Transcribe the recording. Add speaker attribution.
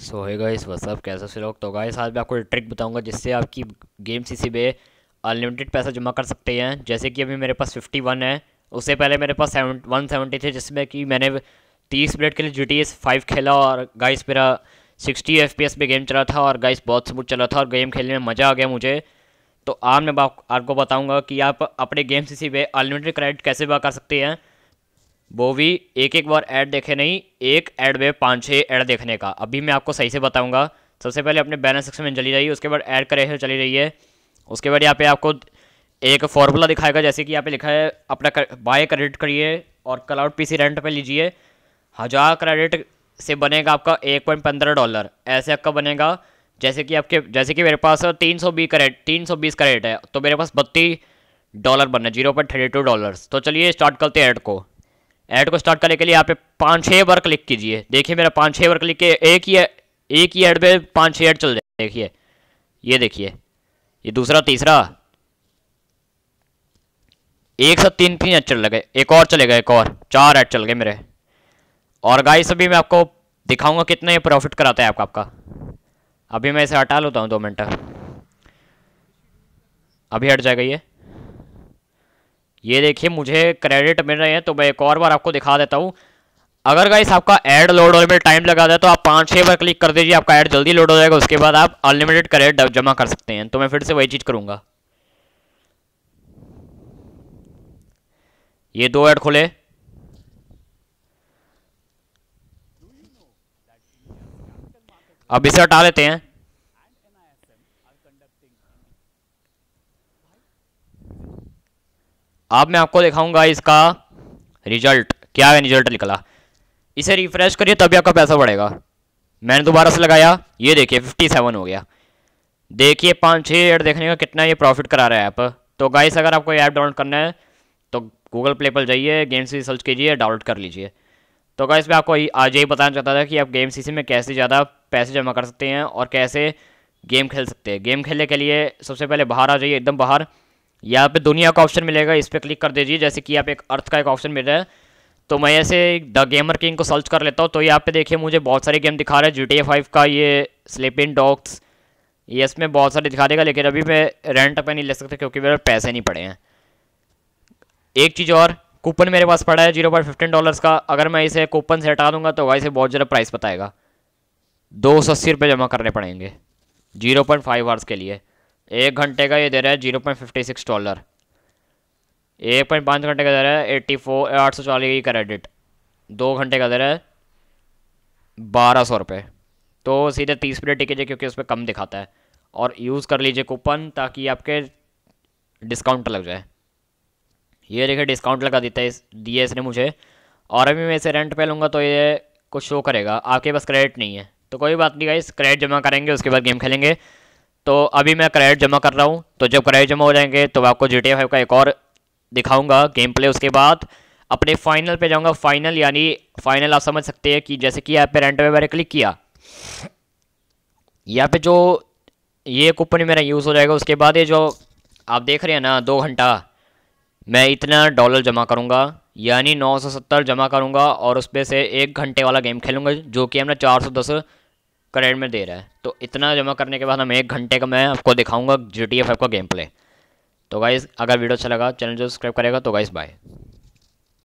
Speaker 1: सो है guys what's up कैसे से लोग तो गाइस आज मैं आपको ट्रिक बताऊंगा जिससे आपकी गेम सीसी पे अनलिमिटेड पैसा जमा कर सकते हैं जैसे कि अभी मेरे पास फिफ्टी वन है उससे पहले मेरे पास सेवन वन सेवेंटी थे जिसमें कि मैंने तीस मिनट के लिए जी टी एस फाइव खेला और गाइस मेरा सिक्सटी एफ पी एस पे गेम चला था और गाइस बहुत स्मूथ चला था और गेम खेलने में मज़ा आ गया मुझे तो आज मैं आपको बताऊँगा कि आप अपने game C C unlimited credit कैसे जमा कर सकते हैं वो भी एक एक बार ऐड देखे नहीं एक ऐड में पाँच छः ऐड देखने का अभी मैं आपको सही से बताऊँगा सबसे पहले अपने बैलेंस सेक्शन में चली जाइए उसके बाद ऐड करेक्शन चली जाइए उसके बाद यहाँ पे आपको एक फार्मूला दिखाएगा जैसे कि यहाँ पे लिखा है अपना कर, बाय क्रेडिट करिए और क्लाउड सी रेंट पर लीजिए हज़ार क्रेडिट से बनेगा आपका एक पॉइंट पंद्रह डॉलर ऐसे आपका बनेगा जैसे कि आपके जैसे कि मेरे पास तीन सौ बीस करेट तीन सौ बीस करेट है तो मेरे पास बत्तीस डॉलर बनना zero point thirty two dollars तो चलिए स्टार्ट करते हैं ऐड को ऐड को स्टार्ट करने के लिए यहाँ पे पाँच छः बार क्लिक कीजिए देखिए मेरा पाँच छः बार क्लिक के एक ही एक ही ऐड पे पाँच छः ऐड चल जाए देखिए ये देखिए ये दूसरा तीसरा एक साथ तीन तीन ऐड चल लगे एक और चलेगा एक और चार ऐड चल गए मेरे और से भी मैं आपको दिखाऊंगा कितना ये प्रॉफिट कराता है आपका आपका अभी मैं इसे हटा लेता हूँ दो मिनट अभी हट जाएगा ये ये देखिए मुझे क्रेडिट मिल रहे हैं तो मैं एक और बार आपको दिखा देता हूँ अगर गाइस आपका एड लोड होने में टाइम लगा है तो आप पाँच छः बार क्लिक कर दीजिए आपका एड जल्दी लोड हो जाएगा उसके बाद आप अनलिमिटेड क्रेडिट जमा कर सकते हैं तो मैं फिर से वही चीज़ करूँगा ये दो ऐड खोले अब इसे हटा लेते हैं अब मैं आपको दिखाऊंगा इसका रिजल्ट क्या है रिजल्ट निकला इसे रिफ्रेश करिए तभी आपका पैसा बढ़ेगा मैंने दोबारा से लगाया ये देखिए फिफ्टी सेवन हो गया देखिए पाँच छः एड देखने का कितना ये प्रॉफिट करा रहा है ऐप तो गाइस अगर आपको ऐप डाउनलोड करना है तो गूगल प्ले पर जाइए गेम्स सी सर्च कीजिए डाउनलोड कर लीजिए तो गाइस मैं आपको आज यही बताना चाहता था कि आप गेम सी में कैसे ज़्यादा पैसे जमा कर सकते हैं और कैसे गेम खेल सकते हैं गेम खेलने के लिए सबसे पहले बाहर आ जाइए एकदम बाहर यहाँ पे दुनिया का ऑप्शन मिलेगा इस पर क्लिक कर दीजिए जैसे कि यहाँ पे एक अर्थ का एक ऑप्शन मिल रहा है तो मैं ऐसे द गेमर किंग को सर्च कर लेता हूँ तो यहाँ पे देखिए मुझे बहुत सारे गेम दिखा रहे हैं जी टी फाइव का ये स्लीपिंग डॉग्स ये इसमें बहुत सारे दिखा देगा लेकिन अभी मैं रेंट पर नहीं ले सकता क्योंकि मेरे पैसे नहीं पड़े हैं एक चीज़ और कूपन मेरे पास पड़ा है जीरो पॉइंट फिफ्टीन डॉलर्स का अगर मैं इसे कूपन से हटा दूँगा तो वाई से बहुत ज़्यादा प्राइस बताएगा दो सौ अस्सी रुपये जमा करने पड़ेंगे जीरो पॉइंट फाइव के लिए एक घंटे का ये दे रहा है zero point fifty six dollar एक पॉइंट पाँच घंटे का दे रहा है एट्टी फोर आठ सौ चालीस का क्रेडिट दो घंटे का दे रहा है बारह सौ रुपये तो सीधे तीस मिनट टिक क्योंकि उस पर कम दिखाता है और यूज़ कर लीजिए कूपन ताकि आपके डिस्काउंट लग जाए ये देखिए डिस्काउंट लगा देता है इस दिए इसने मुझे और अभी मैं इसे रेंट पे लूँगा तो ये कुछ शो करेगा आपके पास क्रेडिट नहीं है तो कोई बात नहीं गाइस क्रेडिट जमा करेंगे उसके बाद गेम खेलेंगे तो अभी मैं क्रेडिट जमा कर रहा हूँ तो जब क्रेडिट जमा हो जाएंगे तो आपको जी टी का एक और दिखाऊंगा गेम प्ले उसके बाद अपने फाइनल पे जाऊंगा फाइनल यानी फाइनल आप समझ सकते हैं कि जैसे कि यहाँ पे रेंट पे मैंने क्लिक किया यहाँ पे जो ये कूपन मेरा यूज़ हो जाएगा उसके बाद ये जो आप देख रहे हैं ना दो घंटा मैं इतना डॉलर जमा करूँगा यानी 970 जमा करूँगा और उस पर से एक घंटे वाला गेम खेलूँगा जो कि हमने 410 करेंट में दे रहा है तो इतना जमा करने के बाद हम एक घंटे का मैं आपको दिखाऊंगा जी टी एफ का गेम प्ले तो गाइज़ अगर वीडियो अच्छा लगा चैनल जो सब्सक्राइब करेगा तो गाइज़ बाय